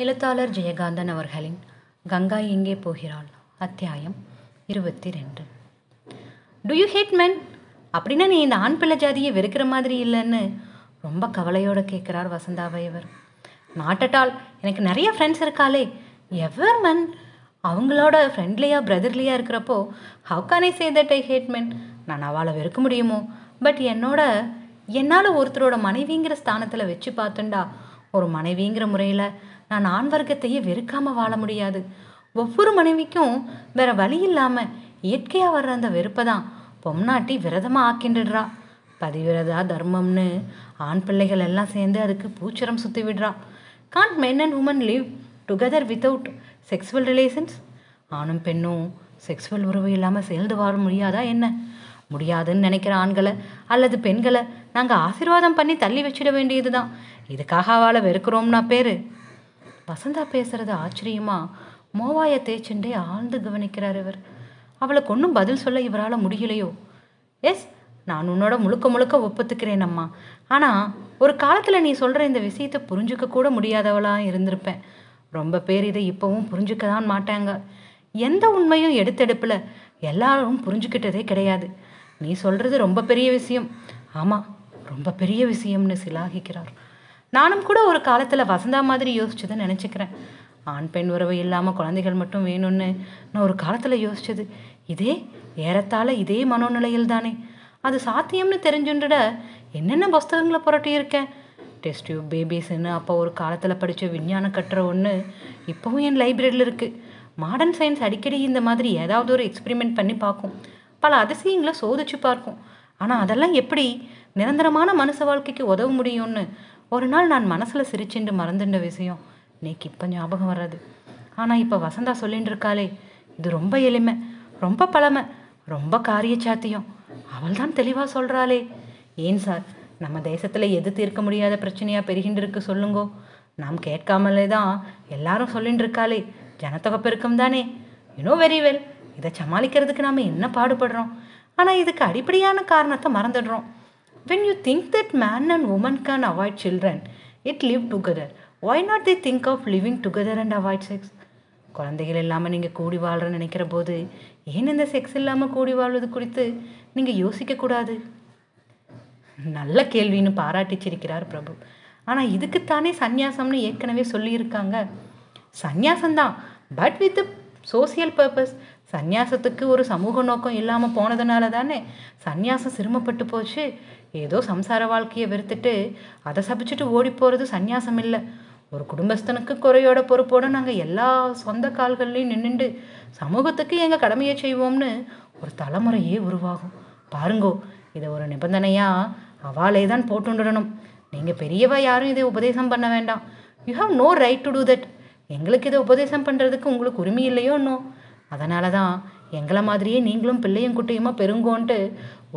எழுத்தாளர் ஜெயகாந்தன் அவர்களின் கங்கா எங்கே போகிறாள் அத்தியாயம் இருபத்தி ரெண்டு டு யூ ஹேட் மென் அப்படின்னா நீ இந்த ஆண் பிள்ளை ஜாதியை வெறுக்கிற மாதிரி இல்லைன்னு ரொம்ப கவலையோடு கேட்குறார் வசந்தாவை இவர் நாட் அட் ஆல் எனக்கு நிறைய ஃப்ரெண்ட்ஸ் இருக்காளே எவர் மென் அவங்களோட ஃப்ரெண்ட்லியாக பிரதர்லியாக இருக்கிறப்போ how can I say that I hate men நான் அவளை வெறுக்க முடியுமோ பட் என்னோட என்னால் ஒருத்தரோட மனைவிங்கிற ஸ்தானத்தில் வச்சு பார்த்துண்டா ஒரு மனைவிங்கிற முறையில் நான் ஆண் வர்க்கத்தையே வெறுக்காமல் வாழ முடியாது ஒவ்வொரு மனைவிக்கும் வேற வழி இல்லாமல் இயற்கையாக வர்ற அந்த வெறுப்பை தான் பொம்னாட்டி விரதமாக ஆக்கிண்டுடுறா பதிவிரதா தர்மம்னு ஆண் பிள்ளைகள் எல்லாம் சேர்ந்து அதுக்கு பூச்சரம் சுத்தி விடுறா can't men and women live together without sexual relations ஆணும் பெண்ணும் செக்ஸுவல் உறவு இல்லாமல் சேர்ந்து வாழ முடியாதா என்ன முடியாதுன்னு நினைக்கிற ஆண்களை அல்லது பெண்களை நாங்கள் ஆசீர்வாதம் பண்ணி தள்ளி வச்சிட வேண்டியது தான் இதுக்காக அவளை வெறுக்கிறோம்னா பேர் வசந்தா பேசுறது ஆச்சரியமா மோவாய தேய்ச்செண்டே ஆழ்ந்து கவனிக்கிறார் இவர் அவளுக்கு ஒன்றும் பதில் சொல்ல இவரால் முடியலையோ எஸ் நான் உன்னோட முழுக்க முழுக்க ஒப்புத்துக்கிறேன் அம்மா ஆனால் ஒரு காலத்தில் நீ சொல்கிற இந்த விஷயத்தை புரிஞ்சுக்க கூட முடியாதவளாக இருந்திருப்பேன் ரொம்ப பேர் இதை இப்போவும் புரிஞ்சுக்க தான் மாட்டாங்க எந்த உண்மையும் எடுத்தெடுப்பில் எல்லாரும் புரிஞ்சுக்கிட்டதே கிடையாது நீ சொல்கிறது ரொம்ப பெரிய விஷயம் ஆமாம் ரொம்ப பெரிய விஷயம்னு சிலாகிக்கிறார் நானும் கூட ஒரு காலத்தில் வசந்தா மாதிரி யோசிச்சதை நினச்சிக்கிறேன் ஆண் பெண் உறவு இல்லாமல் குழந்தைகள் மட்டும் வேணும்னு நான் ஒரு காலத்தில் யோசித்தது இதே ஏறத்தாழ இதே மனோநிலையில் தானே அது சாத்தியம்னு தெரிஞ்சுண்டுட என்னென்ன புஸ்தகங்களை புரட்டியிருக்கேன் டெஸ்ட் டியூப் பேபிஸ்ன்னு அப்போ ஒரு காலத்தில் படித்த விஞ்ஞான கட்டுற ஒன்று இப்போவும் என் லைப்ரரியில் இருக்குது மாடர்ன் சயின்ஸ் அடிக்கடி இந்த மாதிரி ஏதாவது ஒரு எக்ஸ்பிரிமெண்ட் பண்ணி பார்க்கும் பல அதிசயங்களை சோதிச்சு பார்க்கும் ஆனால் அதெல்லாம் எப்படி நிரந்தரமான மனுஷ வாழ்க்கைக்கு உதவ முடியும்னு ஒரு நாள் நான் மனசில் சிரிச்சுண்டு மறந்துண்ட விஷயம் இன்னைக்கு இப்போ ஞாபகம் வராது ஆனால் இப்போ வசந்தா சொல்லிகிட்டு இருக்காளே இது ரொம்ப எளிமை ரொம்ப பழமை ரொம்ப காரிய சாத்தியம் அவள் தான் தெளிவாக சொல்கிறாளே ஏன் சார் நம்ம தேசத்தில் எது தீர்க்க முடியாத பிரச்சனையாக இருக்கு சொல்லுங்கோ நாம் கேட்காமலே தான் எல்லாரும் சொல்லிகிட்டு இருக்காளே ஜனத்தொகை பெருக்கம் தானே யூனோ வெரி வெல் இதை சமாளிக்கிறதுக்கு நாம் என்ன பாடுபடுறோம் ஆனால் இதுக்கு அடிப்படையான காரணத்தை மறந்துடுறோம் When you think that man and woman can avoid children, it live together. Why not they think of living together and avoid sex? குழந்தைகள் இல்லாமல் நீங்கள் கூடி வாழ்கிறன்னு நினைக்கிற போது ஏன் இந்த செக்ஸ் இல்லாமல் கூடி வாழ்வது குறித்து நீங்கள் யோசிக்கக்கூடாது நல்ல கேள்வின்னு பாராட்டிச்சிருக்கிறார் பிரபு ஆனால் இதுக்குத்தானே சந்யாசம்னு ஏற்கனவே சொல்லியிருக்காங்க சந்யாசம்தான் பட் வித் சோசியல் பர்பஸ் சந்நியாசத்துக்கு ஒரு சமூக நோக்கம் இல்லாமல் போனதுனால தானே சந்நியாசம் சிரமப்பட்டு போச்சு ஏதோ சம்சார வாழ்க்கையை வெறுத்துட்டு அதை சபிச்சுட்டு ஓடி போகிறது சந்நியாசம் இல்லை ஒரு குடும்பஸ்தனுக்கு குறையோட பொறுப்போடு நாங்கள் எல்லா சொந்த கால்கள்லையும் நின்றுண்டு சமூகத்துக்கு எங்கள் கடமையை செய்வோம்னு ஒரு தலைமுறையே உருவாகும் பாருங்கோ இதை ஒரு நிபந்தனையாக அவாலே தான் போட்டுடணும் நீங்கள் பெரியவா யாரும் இதை உபதேசம் பண்ண வேண்டாம் you have no right to do that எங்களுக்கு இதை உபதேசம் பண்ணுறதுக்கு உங்களுக்கு உரிமை இல்லையோ இன்னும் அதனால தான் எங்களை மாதிரியே நீங்களும் பிள்ளையும் குட்டியுமா பெருங்கோன்ட்டு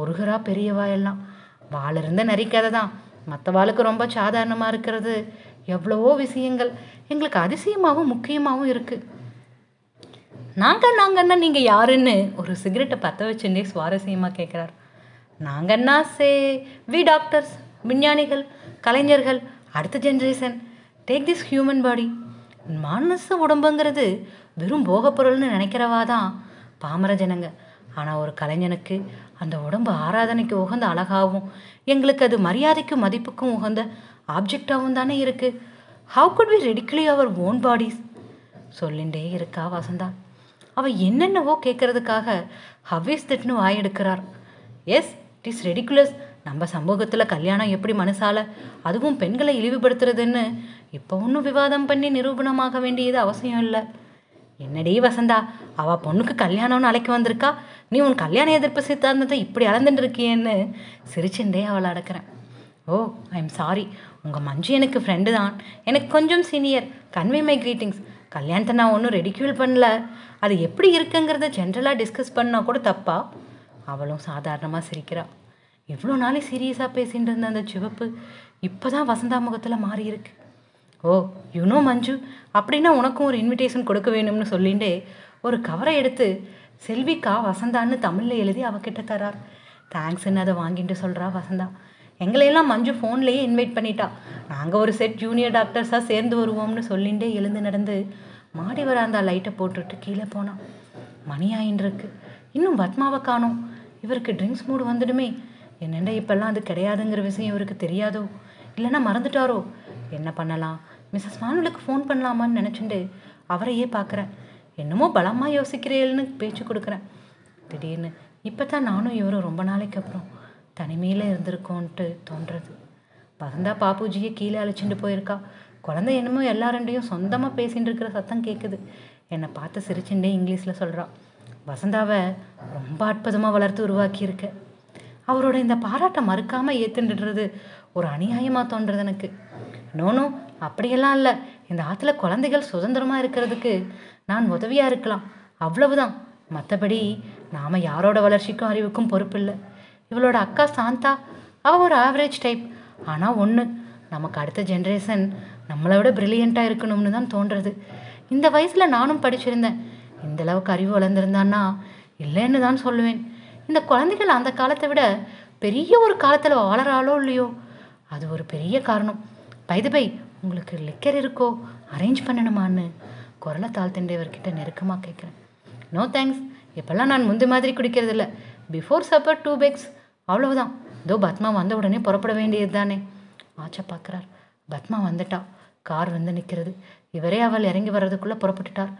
ஒருகரா பெரியவா எல்லாம் வாள் இருந்த நரிக்கதை தான் மற்ற வாளுக்கு ரொம்ப சாதாரணமாக இருக்கிறது எவ்வளவோ விஷயங்கள் எங்களுக்கு அதிசயமாகவும் முக்கியமாகவும் இருக்குது நாங்கள் நாங்கன்னா நீங்கள் யாருன்னு ஒரு சிகரெட்டை பற்ற வச்சுட்டே சுவாரஸ்யமாக கேட்குறார் நாங்கன்னா சே வி டாக்டர்ஸ் விஞ்ஞானிகள் கலைஞர்கள் அடுத்த generation take this human body மானச உடம்புங்கிறது வெறும் பொருள்னு நினைக்கிறவா தான் பாமர ஜனங்க ஆனால் ஒரு கலைஞனுக்கு அந்த உடம்பு ஆராதனைக்கு உகந்த அழகாகவும் எங்களுக்கு அது மரியாதைக்கும் மதிப்புக்கும் உகந்த ஆப்ஜெக்டாகவும் தானே இருக்குது how could we ridicule our own bodies சொல்லிண்டே இருக்கா வசந்தா அவள் என்னென்னவோ கேட்கறதுக்காக ஹவீஸ் திட்னு வாயெடுக்கிறார் எஸ் இட் இஸ் ரெடிக்குலஸ் நம்ம சமூகத்தில் கல்யாணம் எப்படி மனசால அதுவும் பெண்களை இழிவுபடுத்துறதுன்னு இப்போ ஒன்றும் விவாதம் பண்ணி நிரூபணமாக வேண்டியது அவசியம் இல்லை என்னடி வசந்தா அவள் பொண்ணுக்கு கல்யாணம்னு அழைக்க வந்திருக்கா நீ உன் கல்யாண எதிர்ப்பு சித்தாந்தத்தை இப்படி அளந்துட்டு இருக்கியேன்னு சிரிச்சுண்டே அவளை அடக்கிறேன் ஓ ஐ எம் சாரி உங்கள் மஞ்சு எனக்கு ஃப்ரெண்டு தான் எனக்கு கொஞ்சம் சீனியர் கன்வே மை க்ரீட்டிங்ஸ் கல்யாணத்தை நான் ஒன்றும் ரெடிக்யூல் பண்ணல அது எப்படி இருக்குங்கிறத ஜென்ரலாக டிஸ்கஸ் பண்ணால் கூட தப்பா அவளும் சாதாரணமாக சிரிக்கிறாள் இவ்வளோ நாளே சீரியஸாக பேசிகிட்டு இருந்த அந்த சிவப்பு இப்போ தான் வசந்தா முகத்தில் மாறியிருக்கு ஓ யூனோ மஞ்சு அப்படின்னா உனக்கும் ஒரு இன்விடேஷன் கொடுக்க வேணும்னு சொல்லிண்டே ஒரு கவரை எடுத்து செல்விக்கா வசந்தான்னு தமிழில் எழுதி அவகிட்ட தரார் தேங்க்ஸ்ன்னு அதை வாங்கிட்டு சொல்கிறா வசந்தா எங்களையெல்லாம் மஞ்சு ஃபோன்லேயே இன்வைட் பண்ணிட்டா நாங்கள் ஒரு செட் ஜூனியர் டாக்டர்ஸாக சேர்ந்து வருவோம்னு சொல்லிண்டே எழுந்து நடந்து மாடி வராந்தா லைட்டை போட்டுட்டு கீழே போனான் மணி ஆயின்றிருக்கு இன்னும் பத்மாவை காணோம் இவருக்கு ட்ரிங்க்ஸ் மூடு வந்துடுமே என்னென்ன இப்போல்லாம் அது கிடையாதுங்கிற விஷயம் இவருக்கு தெரியாதோ இல்லைன்னா மறந்துட்டாரோ என்ன பண்ணலாம் மிஸ்ஸஸ் மானுலுக்கு ஃபோன் பண்ணலாமான்னு நினச்சிண்டு அவரையே பார்க்குறேன் என்னமோ பலமாக யோசிக்கிறேன்னு பேச்சு கொடுக்குறேன் திடீர்னு இப்போ தான் நானும் இவரும் ரொம்ப நாளைக்கு அப்புறம் தனிமையில் இருந்திருக்கோன்ட்டு தோன்றது வசந்தா பாப்பூஜியை கீழே அழைச்சிட்டு போயிருக்கா குழந்தை என்னமோ எல்லாருண்டையும் சொந்தமாக பேசிகிட்டு இருக்கிற சத்தம் கேட்குது என்னை பார்த்து சிரிச்சுட்டே இங்கிலீஷில் சொல்கிறான் வசந்தாவை ரொம்ப அற்புதமாக வளர்த்து உருவாக்கியிருக்க அவரோட இந்த பாராட்டை மறுக்காமல் ஏற்றுன்றது ஒரு அநியாயமாக தோன்றுறது எனக்கு நோனோ அப்படியெல்லாம் இல்லை இந்த ஆற்றுல குழந்தைகள் சுதந்திரமாக இருக்கிறதுக்கு நான் உதவியாக இருக்கலாம் அவ்வளவுதான் மற்றபடி நாம் யாரோட வளர்ச்சிக்கும் அறிவுக்கும் பொறுப்பில்லை இவளோட அக்கா சாந்தா அவள் ஒரு ஆவரேஜ் டைப் ஆனால் ஒன்று நமக்கு அடுத்த ஜென்ரேஷன் நம்மளை விட ப்ரில்லியண்ட்டாக இருக்கணும்னு தான் தோன்றுறது இந்த வயசில் நானும் படிச்சிருந்தேன் இந்த அளவுக்கு அறிவு வளர்ந்துருந்தான்னா இல்லைன்னு தான் சொல்லுவேன் இந்த குழந்தைகள் அந்த காலத்தை விட பெரிய ஒரு காலத்தில் வளராளோ இல்லையோ அது ஒரு பெரிய காரணம் பைதபை உங்களுக்கு லிக்கர் இருக்கோ அரேஞ்ச் பண்ணணுமான்னு குரலை தாழ்த்தண்டையவர்கிட்ட நெருக்கமாக கேட்குறேன் நோ தேங்க்ஸ் இப்போல்லாம் நான் முந்தி மாதிரி குடிக்கிறதில்ல பிஃபோர் சப்பர் டூ பேக்ஸ் அவ்வளவுதான் இதோ பத்மா வந்த உடனே புறப்பட வேண்டியது தானே ஆச்சா பார்க்குறார் பத்மா வந்துட்டா கார் வந்து நிற்கிறது இவரே அவள் இறங்கி வர்றதுக்குள்ளே புறப்பட்டுட்டார்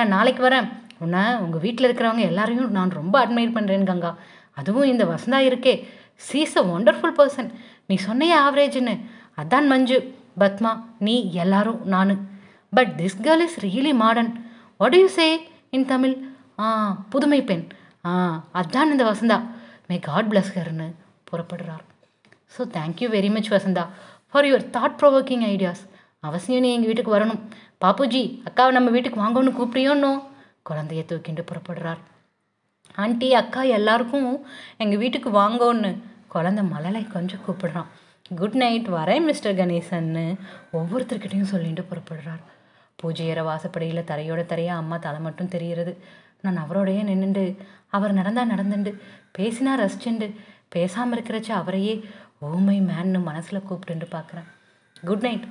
நான் நாளைக்கு வரேன் உன்னை உங்கள் வீட்டில் இருக்கிறவங்க எல்லாரையும் நான் ரொம்ப அட்மையர் பண்ணுறேன் கங்கா அதுவும் இந்த வசந்தா இருக்கே சீஸ் அ ஒண்டர்ஃபுல் பர்சன் நீ சொன்னையே ஆவரேஜ்னு அதான் மஞ்சு பத்மா நீ எல்லாரும் நான் but this girl is really modern what you say in Tamil ஆ புதுமை பெண் ஆ அதான் இந்த வசந்தா மே காட் பிளஸ் ஹர்னு புறப்படுறார் so thank you very much Vasantha for your thought provoking ideas அவசியம் நீ எங்கள் வீட்டுக்கு வரணும் பாப்புஜி அக்காவை நம்ம வீட்டுக்கு வாங்கணும்னு கூப்பிட்றியோன்னோ குழந்தைய தூக்கிண்டு புறப்படுறார் ஆண்டி அக்கா எல்லாருக்கும் எங்கள் வீட்டுக்கு வாங்கோன்னு குழந்த மலலை கொஞ்சம் கூப்பிடுறான் குட் நைட் வரேன் மிஸ்டர் கணேசன்னு ஒவ்வொருத்தர்கிட்டையும் சொல்லிட்டு புறப்படுறார் பூஜையற வாசப்படியில் தரையோட தரையாக அம்மா தலை மட்டும் தெரிகிறது நான் அவரோடையே நின்றுண்டு அவர் நடந்தால் நடந்துண்டு பேசினா ரசிச்சுண்டு பேசாமல் இருக்கிறச்ச அவரையே ஓமை மேன்னு மனசில் கூப்பிட்டுண்டு பார்க்குறேன் குட் நைட்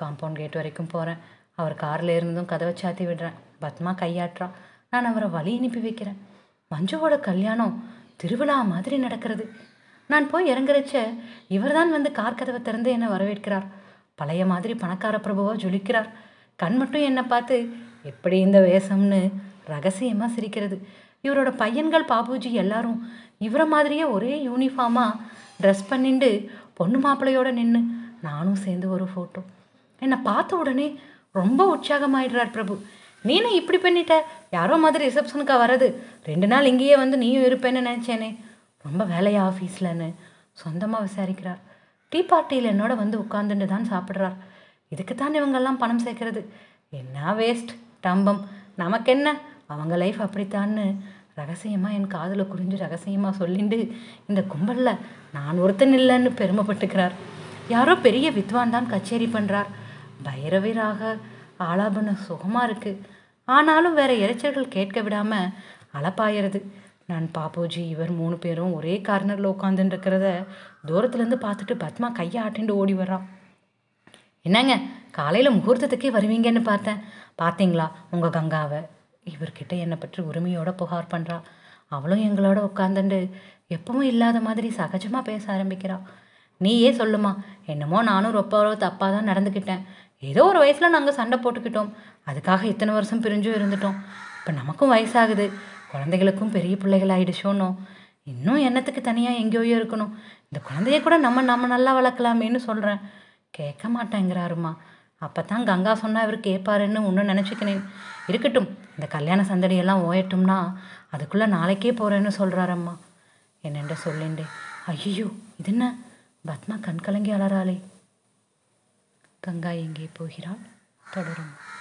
காம்பவுண்ட் கேட் வரைக்கும் போகிறேன் அவர் காரில் இருந்ததும் கதவை சாத்தி விடுறேன் பத்மா கையாட்டுறான் நான் அவரை வழி அனுப்பி வைக்கிறேன் மஞ்சுவோட கல்யாணம் திருவிழா மாதிரி நடக்கிறது நான் போய் இறங்குறச்ச இவர்தான் வந்து கார் கதவை திறந்து என்னை வரவேற்கிறார் பழைய மாதிரி பணக்கார பிரபுவா ஜொலிக்கிறார் கண் மட்டும் என்னை பார்த்து எப்படி இந்த வேஷம்னு ரகசியமாக சிரிக்கிறது இவரோட பையன்கள் பாபுஜி எல்லாரும் இவரை மாதிரியே ஒரே யூனிஃபார்மாக ட்ரெஸ் பண்ணிட்டு பொண்ணு மாப்பிள்ளையோட நின்று நானும் சேர்ந்து ஒரு ஃபோட்டோ என்னை பார்த்த உடனே ரொம்ப உற்சாகமாயிடுறார் பிரபு நீனே இப்படி பண்ணிட்ட யாரோ மாதிரி ரிசப்ஷனுக்காக வர்றது ரெண்டு நாள் இங்கேயே வந்து நீயும் இருப்பேன்னு நினச்சேனே ரொம்ப வேலையா ஆஃபீஸ்லன்னு சொந்தமாக விசாரிக்கிறார் டீ பார்ட்டியில் என்னோட வந்து உட்காந்துட்டு தான் சாப்பிட்றார் இதுக்கு தான் இவங்கெல்லாம் பணம் சேர்க்கறது என்ன வேஸ்ட் டம்பம் நமக்கு என்ன அவங்க லைஃப் அப்படித்தான்னு ரகசியமாக என் காதில் குறிஞ்சு ரகசியமாக சொல்லிண்டு இந்த கும்பலில் நான் ஒருத்தன் இல்லைன்னு பெருமைப்பட்டுக்கிறார் யாரோ பெரிய வித்வான் தான் கச்சேரி பண்ணுறார் பைரவராக ஆளாபன சுகமாக இருக்குது ஆனாலும் வேறு இறைச்சல்கள் கேட்க விடாமல் அளப்பாயிறது நான் பாப்போஜி இவர் மூணு பேரும் ஒரே கார்னரில் உட்காந்துருக்கிறத தூரத்துலேருந்து பார்த்துட்டு பத்மா கையை ஆட்டிண்டு ஓடி வர்றான் என்னங்க காலையில் முகூர்த்தத்துக்கே வருவீங்கன்னு பார்த்தேன் பார்த்தீங்களா உங்கள் கங்காவை இவர்கிட்ட என்னை பற்றி உரிமையோட புகார் பண்ணுறா அவளும் எங்களோட உட்காந்துண்டு எப்பவும் இல்லாத மாதிரி சகஜமாக பேச ஆரம்பிக்கிறாள் நீயே சொல்லுமா என்னமோ நானும் ரொம்ப தப்பாக தான் நடந்துக்கிட்டேன் ஏதோ ஒரு வயசில் நாங்கள் சண்டை போட்டுக்கிட்டோம் அதுக்காக இத்தனை வருஷம் பிரிஞ்சும் இருந்துட்டோம் இப்போ நமக்கும் வயசாகுது குழந்தைகளுக்கும் பெரிய பிள்ளைகள் ஆகிடுச்சோன்னோ இன்னும் என்னத்துக்கு தனியாக எங்கேயோயோ இருக்கணும் இந்த குழந்தைய கூட நம்ம நம்ம நல்லா வளர்க்கலாமேன்னு சொல்கிறேன் கேட்க மாட்டேங்கிறாருமா அப்போ தான் கங்கா சொன்னால் இவர் கேட்பாருன்னு ஒன்றும் நினச்சிக்கினேன் இருக்கட்டும் இந்த கல்யாண சந்தடியெல்லாம் ஓயட்டும்னா அதுக்குள்ளே நாளைக்கே போகிறேன்னு சொல்கிறாரம்மா என்னென்ற சொல்லிண்டே ஐயோ இது என்ன பத்மா கண்கலங்கி அலறாளே கங்கா எங்கே போகிறாள் தொடரும்